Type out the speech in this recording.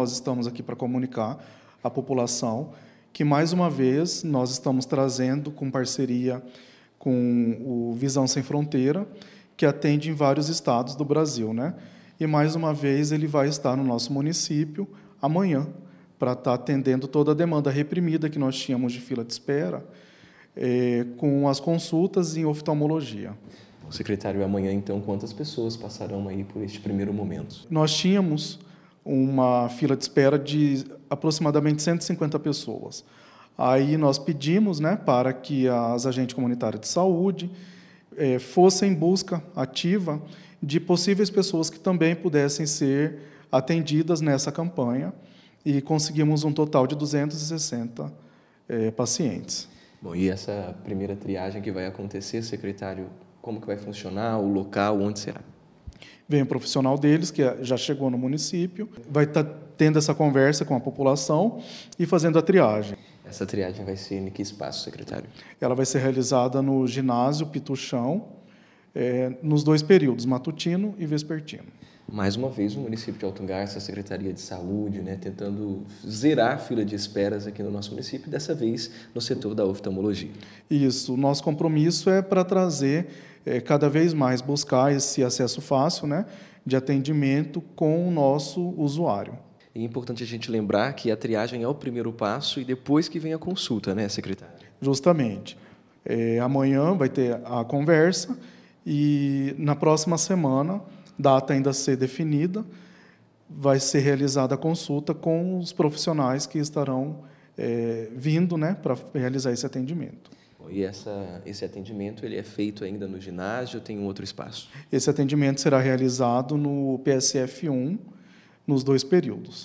Nós estamos aqui para comunicar à população que, mais uma vez, nós estamos trazendo, com parceria com o Visão Sem Fronteira, que atende em vários estados do Brasil. Né? E, mais uma vez, ele vai estar no nosso município amanhã, para estar atendendo toda a demanda reprimida que nós tínhamos de fila de espera, eh, com as consultas em oftalmologia. Secretário, amanhã, então, quantas pessoas passarão aí por este primeiro momento? Nós tínhamos uma fila de espera de aproximadamente 150 pessoas. Aí nós pedimos né, para que as agentes comunitárias de saúde eh, fossem em busca ativa de possíveis pessoas que também pudessem ser atendidas nessa campanha e conseguimos um total de 260 eh, pacientes. Bom, e essa primeira triagem que vai acontecer, secretário, como que vai funcionar, o local, onde será? Vem o um profissional deles, que já chegou no município, vai estar tá tendo essa conversa com a população e fazendo a triagem. Essa triagem vai ser em que espaço, secretário? Ela vai ser realizada no ginásio Pituchão, é, nos dois períodos, matutino e vespertino. Mais uma vez, o município de Alto Garça, a Secretaria de Saúde, né, tentando zerar a fila de esperas aqui no nosso município, dessa vez no setor da oftalmologia. Isso, o nosso compromisso é para trazer é, cada vez mais buscar esse acesso fácil né, de atendimento com o nosso usuário. É importante a gente lembrar que a triagem é o primeiro passo e depois que vem a consulta, né, secretário? Justamente. É, amanhã vai ter a conversa e na próxima semana, data ainda a ser definida, vai ser realizada a consulta com os profissionais que estarão é, vindo né, para realizar esse atendimento. E essa, esse atendimento ele é feito ainda no ginásio ou tem um outro espaço? Esse atendimento será realizado no PSF 1, nos dois períodos.